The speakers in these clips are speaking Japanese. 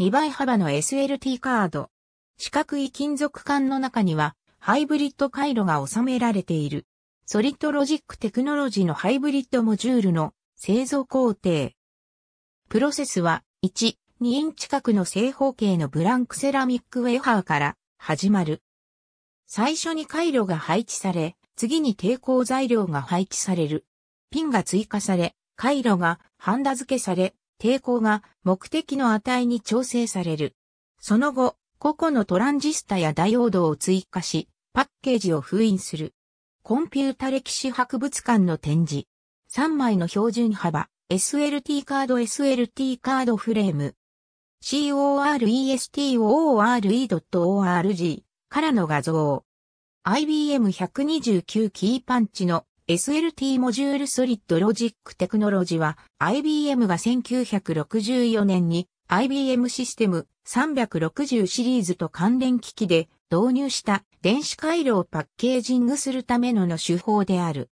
2倍幅の SLT カード。四角い金属管の中には、ハイブリッド回路が収められている。ソリッドロジックテクノロジーのハイブリッドモジュールの製造工程。プロセスは、1、2インチ角の正方形のブランクセラミックウェハーから始まる。最初に回路が配置され、次に抵抗材料が配置される。ピンが追加され、回路がハンダ付けされ、抵抗が目的の値に調整される。その後、個々のトランジスタやダイオードを追加し、パッケージを封印する。コンピュータ歴史博物館の展示。3枚の標準幅、SLT カード SLT カードフレーム。corestore.org からの画像。IBM129 キーパンチの SLT モジュールソリッドロジックテクノロジーは IBM が1964年に IBM システム360シリーズと関連機器で導入した電子回路をパッケージングするためのの手法である。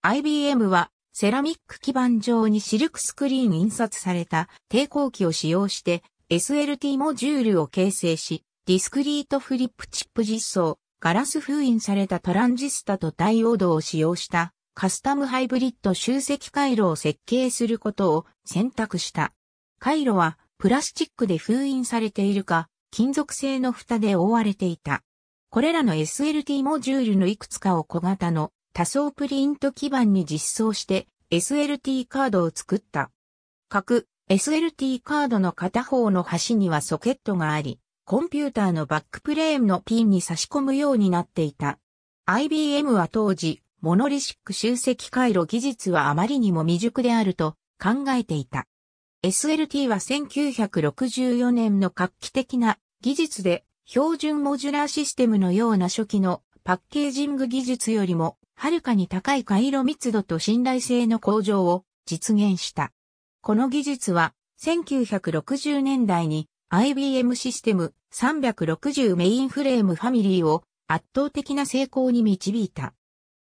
IBM はセラミック基板上にシルクスクリーン印刷された抵抗器を使用して SLT モジュールを形成し、ディスクリートフリップチップ実装、ガラス封印されたトランジスタとダイオードを使用したカスタムハイブリッド集積回路を設計することを選択した。回路はプラスチックで封印されているか、金属製の蓋で覆われていた。これらの SLT モジュールのいくつかを小型の多層プリント基板に実装して SLT カードを作った。各 SLT カードの片方の端にはソケットがあり、コンピューターのバックプレーンのピンに差し込むようになっていた。IBM は当時、モノリシック集積回路技術はあまりにも未熟であると考えていた。SLT は1964年の画期的な技術で標準モジュラーシステムのような初期のパッケージング技術よりもはるかに高い回路密度と信頼性の向上を実現した。この技術は1960年代に IBM システム360メインフレームファミリーを圧倒的な成功に導いた。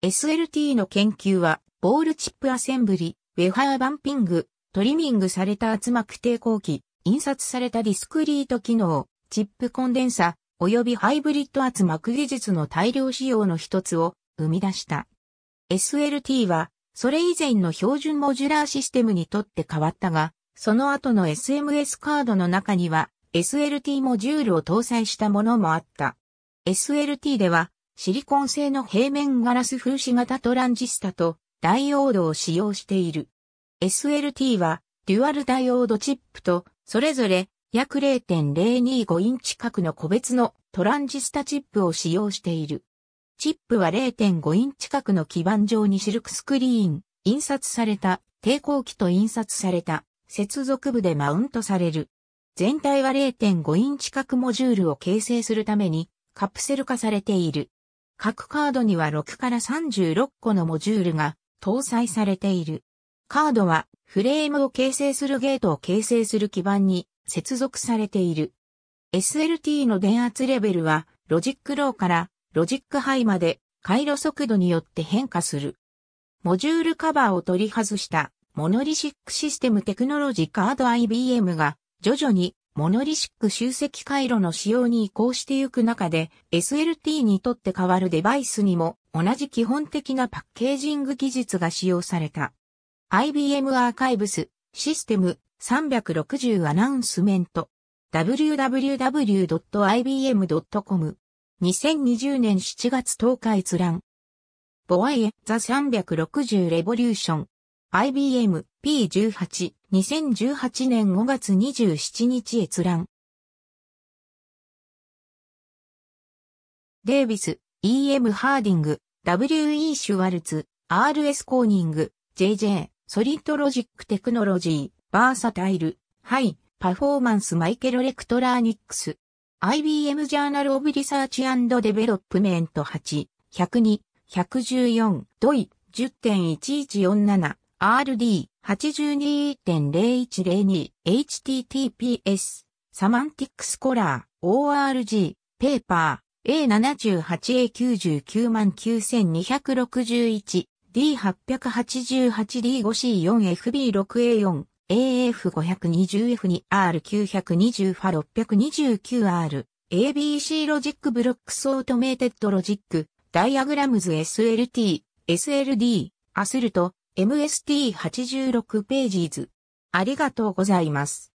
SLT の研究は、ボールチップアセンブリ、ウェハーバンピング、トリミングされた圧膜抵抗器、印刷されたディスクリート機能、チップコンデンサ、及びハイブリッド圧膜技術の大量使用の一つを生み出した。SLT は、それ以前の標準モジュラーシステムにとって変わったが、その後の SMS カードの中には、SLT モジュールを搭載したものもあった。SLT では、シリコン製の平面ガラス風刺型トランジスタとダイオードを使用している。SLT は、デュアルダイオードチップと、それぞれ約0.025インチ角の個別のトランジスタチップを使用している。チップは0.5インチ角の基板上にシルクスクリーン、印刷された、抵抗器と印刷された、接続部でマウントされる。全体は0.5インチ角モジュールを形成するためにカプセル化されている。各カードには6から36個のモジュールが搭載されている。カードはフレームを形成するゲートを形成する基板に接続されている。SLT の電圧レベルはロジックローからロジックハイまで回路速度によって変化する。モジュールカバーを取り外したモノリシックシステムテクノロジーカード IBM が徐々にモノリシック集積回路の使用に移行してゆく中で SLT にとって変わるデバイスにも同じ基本的なパッケージング技術が使用された。IBM アーカイブスシステム360アナウンスメント www.ibm.com 2020年7月10日閲覧ボワイエザ360レボリューション IBM P18 2018年5月27日閲覧。デイビス、E.M. ハーディング、W.E. シュワルツ、R.S. コーニング、J.J. ソリッドロジックテクノロジー、バーサタイル、ハイ、パフォーマンスマイケル・レクトラーニックス、IBM ジャーナル・オブ・リサーチ・デベロップメント8、102、114、ドイ、10.1147、RD82.0102 https サマンティックスコラー org ペーパー A78A99961 D888D5C4FB6A4 AF520F2R920 f 629R ABC ロジックブロックスオートメーテッドロジックダイアグラムズ SLT SLD アスルト MST86 ページーズ。ありがとうございます。